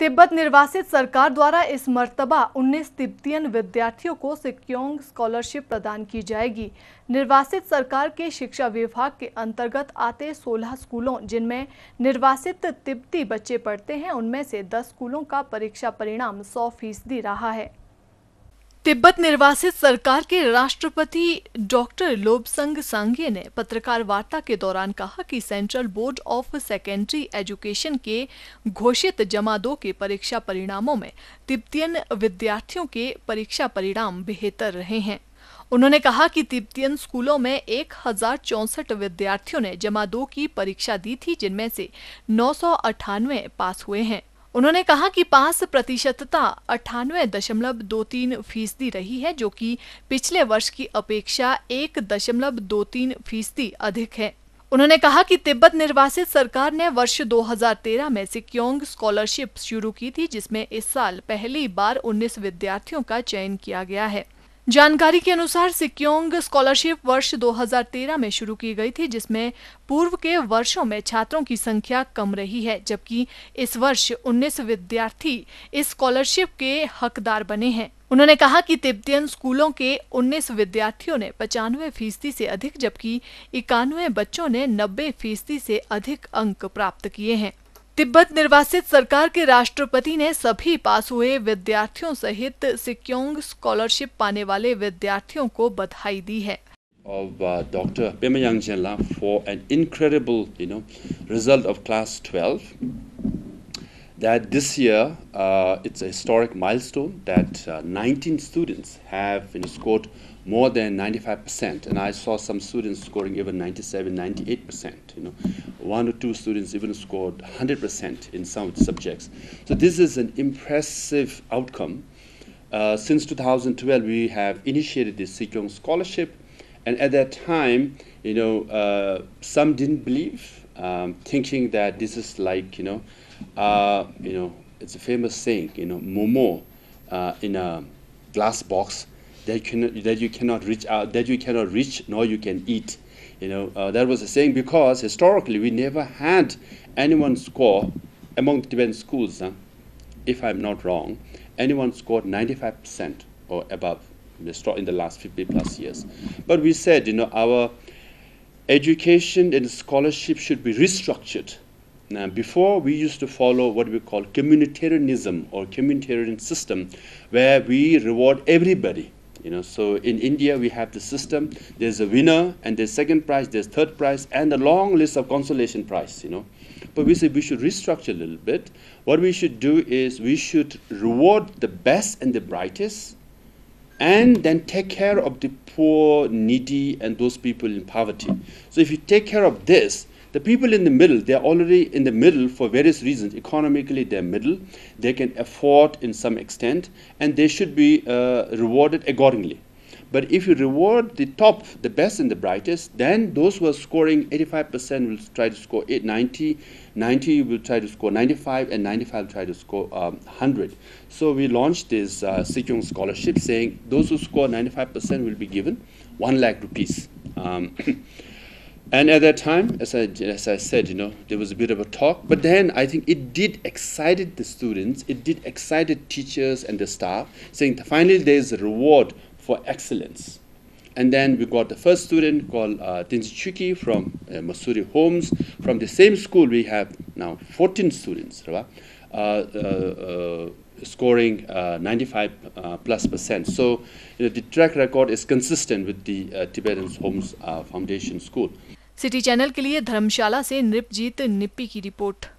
तिब्बत निर्वासित सरकार द्वारा इस मर्तबा उन्नीस तिब्बतियन विद्यार्थियों को सिक्योंग स्कॉलरशिप प्रदान की जाएगी निर्वासित सरकार के शिक्षा विभाग के अंतर्गत आते 16 स्कूलों जिनमें निर्वासित तिब्बती बच्चे पढ़ते हैं उनमें से 10 स्कूलों का परीक्षा परिणाम 100 फीसदी रहा है तिब्बत निर्वासित सरकार के राष्ट्रपति डॉक्टर लोबसंग सांगे ने पत्रकार वार्ता के दौरान कहा कि central board of secondary education के घोषित जमा दो के परीक्षा परिणामों में तिब्बतियन विद्यार्थियों के परीक्षा परिणाम बेहतर रहे हैं उन्होंने कहा कि तिब्बतियन स्कूलों में एक विद्यार्थियों ने जमा दो की परीक्षा दी थी जिनमें से नौ पास हुए हैं उन्होंने कहा कि पास प्रतिशतता अठानवे दशमलव दो तीन फीसदी रही है जो कि पिछले वर्ष की अपेक्षा एक दशमलव दो तीन फीसदी अधिक है उन्होंने कहा कि तिब्बत निर्वासित सरकार ने वर्ष 2013 में सिक्योंग स्कॉलरशिप शुरू की थी जिसमें इस साल पहली बार 19 विद्यार्थियों का चयन किया गया है जानकारी के अनुसार सिक्योंग स्कॉलरशिप वर्ष 2013 में शुरू की गई थी जिसमें पूर्व के वर्षों में छात्रों की संख्या कम रही है जबकि इस वर्ष 19 विद्यार्थी इस स्कॉलरशिप के हकदार बने हैं उन्होंने कहा कि तिब्बतियन स्कूलों के 19 विद्यार्थियों ने पचानवे फीसदी से अधिक जबकि इक्यानवे बच्चों ने नब्बे फीसदी से अधिक अंक प्राप्त किए हैं तिब्बत निर्वासित सरकार के राष्ट्रपति ने सभी पास हुए विद्यार्थियों सहित सिक्योंग स्कॉलरशिप पाने वाले विद्यार्थियों को बधाई दी है of uh, Dr. Pema Yang Jela for an incredible, you know, result of class 12. that this year uh, it's a historic milestone that uh, 19 students have you know, scored more than 95%. And I saw some students scoring even 97, 98%. You know, one or two students even scored 100% in some subjects. So this is an impressive outcome. Uh, since 2012, we have initiated the Sikyong Scholarship, and at that time, you know, uh, some didn't believe, um, thinking that this is like, you know, uh, you know, it's a famous saying, you know, momo uh, in a glass box that, can, that you cannot reach out, uh, that you cannot reach, nor you can eat. You know, uh, that was a saying because historically we never had anyone score among the Tibetan schools, huh? if I'm not wrong, anyone scored 95% or above in the last 50 plus years. But we said, you know, our education and scholarship should be restructured now, before we used to follow what we call communitarianism or communitarian system, where we reward everybody. You know, so in India we have the system. There's a winner, and there's second prize, there's third prize, and a long list of consolation prize. You know, but we said we should restructure a little bit. What we should do is we should reward the best and the brightest, and then take care of the poor, needy, and those people in poverty. So if you take care of this, the people in the middle, they're already in the middle for various reasons. Economically, they're middle. They can afford in some extent, and they should be uh, rewarded accordingly. But if you reward the top, the best and the brightest, then those who are scoring 85% will try to score 8, 90, 90 will try to score 95, and 95 will try to score um, 100. So we launched this uh, scholarship saying those who score 95% will be given 1 lakh rupees. Um, and at that time, as I, as I said, you know, there was a bit of a talk, but then I think it did excited the students, it did excited teachers and the staff, saying finally there's a reward for excellence. And then we got the first student called uh, from uh, Masuri Homes. From the same school, we have Now, 14 students, right? uh, uh, uh, scoring uh, 95 uh, plus percent. So you know, the track record is consistent with the uh, Tibetan Homes uh, Foundation School. City channel के लिए धर्मशाला से नृपजीत निप्पी की report